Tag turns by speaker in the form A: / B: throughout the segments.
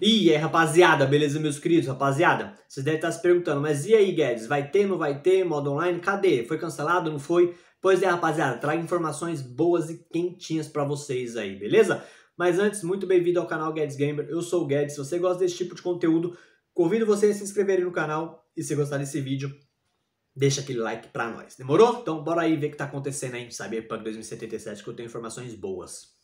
A: E aí, rapaziada, beleza, meus queridos? Rapaziada, vocês devem estar se perguntando, mas e aí, Guedes? Vai ter, não vai ter? Modo online? Cadê? Foi cancelado? Não foi? Pois é, rapaziada, trago informações boas e quentinhas para vocês aí, beleza? Mas antes, muito bem-vindo ao canal Guedes Gamer. Eu sou o Guedes. Se você gosta desse tipo de conteúdo, convido você a se inscrever no canal. E se gostar desse vídeo, deixa aquele like pra nós. Demorou? Então bora aí ver o que tá acontecendo aí em Cyberpunk 2077 que eu tenho informações boas.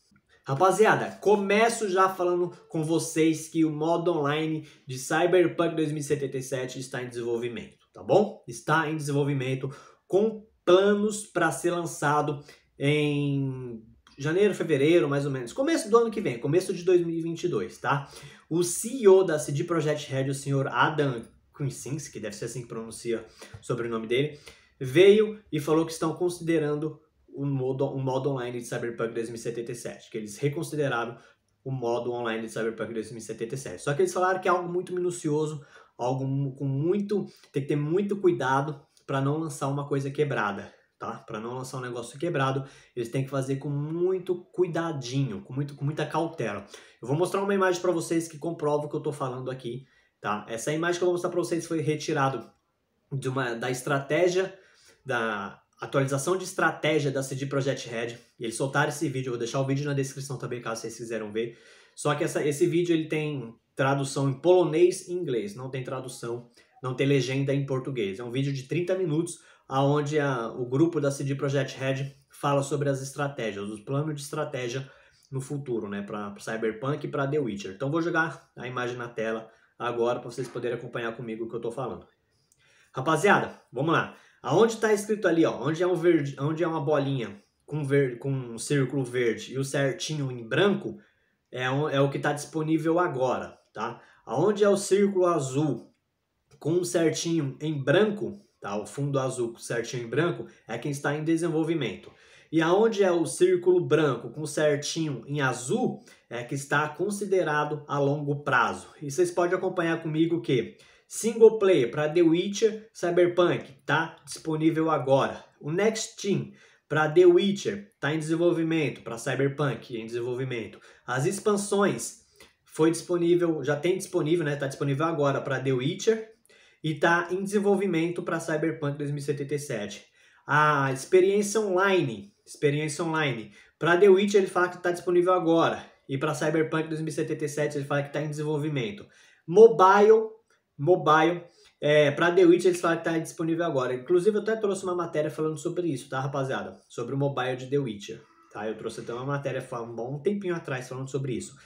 A: Rapaziada, começo já falando com vocês que o modo online de Cyberpunk 2077 está em desenvolvimento, tá bom? Está em desenvolvimento com planos para ser lançado em janeiro, fevereiro, mais ou menos, começo do ano que vem, começo de 2022, tá? O CEO da CD Projekt Red, o senhor Adam Kuczynski, que deve ser assim que pronuncia sobre o nome dele, veio e falou que estão considerando um modo, um modo online de Cyberpunk 2077, que eles reconsideraram o modo online de Cyberpunk 2077. Só que eles falaram que é algo muito minucioso, algo com muito, tem que ter muito cuidado para não lançar uma coisa quebrada, tá? Para não lançar um negócio quebrado, eles têm que fazer com muito cuidadinho, com muito com muita cautela. Eu vou mostrar uma imagem para vocês que comprova o que eu estou falando aqui, tá? Essa imagem que eu vou mostrar para vocês foi retirado de uma da estratégia da Atualização de estratégia da CD Projekt Red. Eles soltaram esse vídeo, eu vou deixar o vídeo na descrição também, caso vocês quiseram ver. Só que essa, esse vídeo ele tem tradução em polonês e inglês, não tem tradução, não tem legenda em português. É um vídeo de 30 minutos, onde o grupo da CD Projekt Red fala sobre as estratégias, os planos de estratégia no futuro, né, para Cyberpunk e para The Witcher. Então vou jogar a imagem na tela agora para vocês poderem acompanhar comigo o que eu estou falando. Rapaziada, vamos lá. Aonde está escrito ali, ó, onde é um verde, onde é uma bolinha com verde, com um círculo verde e o certinho em branco, é, um, é o que está disponível agora, tá? Aonde é o círculo azul com um certinho em branco, tá? O fundo azul com certinho em branco é quem está em desenvolvimento. E aonde é o círculo branco com certinho em azul é que está considerado a longo prazo. E vocês podem acompanhar comigo que Single player para The Witcher, Cyberpunk, tá disponível agora. O Next Team para The Witcher está em desenvolvimento, para Cyberpunk em desenvolvimento. As expansões foi disponível, já tem disponível, né? Tá disponível agora para The Witcher e tá em desenvolvimento para Cyberpunk 2077. A experiência online, experiência online para The Witcher ele fala que está disponível agora e para Cyberpunk 2077 ele fala que está em desenvolvimento. Mobile mobile. É, para The Witch eles falaram que está disponível agora. Inclusive eu até trouxe uma matéria falando sobre isso, tá, rapaziada? Sobre o mobile de The Witcher. Tá? Eu trouxe até uma matéria falando, um bom tempinho atrás falando sobre isso.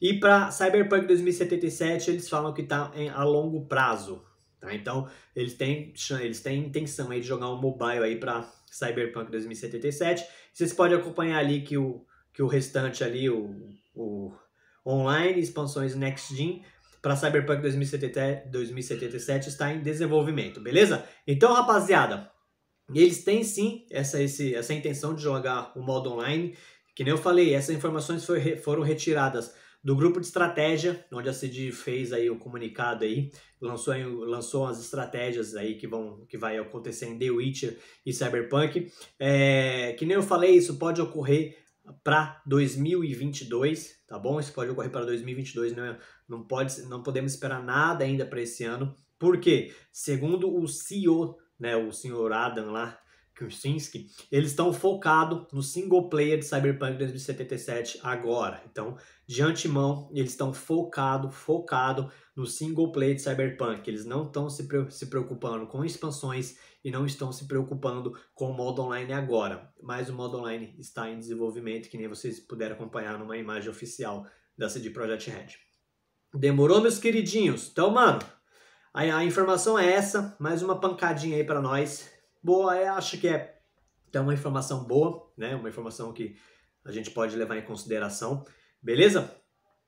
A: E para Cyberpunk 2077 eles falam que está em, a longo prazo. Tá? Então eles têm, eles têm intenção aí de jogar um mobile aí para Cyberpunk 2077. Vocês podem acompanhar ali que o, que o restante ali, o, o online, expansões Next Gen, para Cyberpunk 2077, 2077 está em desenvolvimento, beleza? Então, rapaziada, eles têm sim essa, esse, essa intenção de jogar o modo online. Que nem eu falei, essas informações foi, foram retiradas do grupo de estratégia, onde a CID fez aí o comunicado aí, lançou, lançou as estratégias aí que vão que vai acontecer em The Witcher e Cyberpunk. É, que nem eu falei, isso pode ocorrer para 2022, tá bom? Isso pode ocorrer para 2022, não, é, não, pode, não podemos esperar nada ainda para esse ano, porque, segundo o CEO, né, o senhor Adam lá, Kuczynski, eles estão focados no single player de Cyberpunk 2077 agora. Então, de antemão, eles estão focado, focado no single player de Cyberpunk. Eles não estão se, se preocupando com expansões e não estão se preocupando com o modo online agora. Mas o modo online está em desenvolvimento, que nem vocês puderam acompanhar numa imagem oficial da CD Projekt Red. Demorou, meus queridinhos? Então, mano, a, a informação é essa. Mais uma pancadinha aí para nós boa, é, acho que é então, uma informação boa, né? Uma informação que a gente pode levar em consideração, beleza?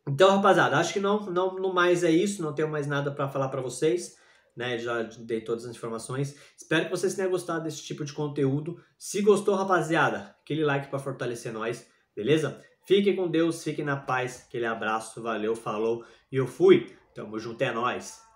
A: Então, rapaziada, acho que não, não, não mais é isso, não tenho mais nada para falar para vocês, né? Já dei todas as informações. Espero que vocês tenham gostado desse tipo de conteúdo. Se gostou, rapaziada, aquele like para fortalecer nós, beleza? Fiquem com Deus, fiquem na paz, aquele abraço, valeu, falou e eu fui. Tamo junto, é nóis!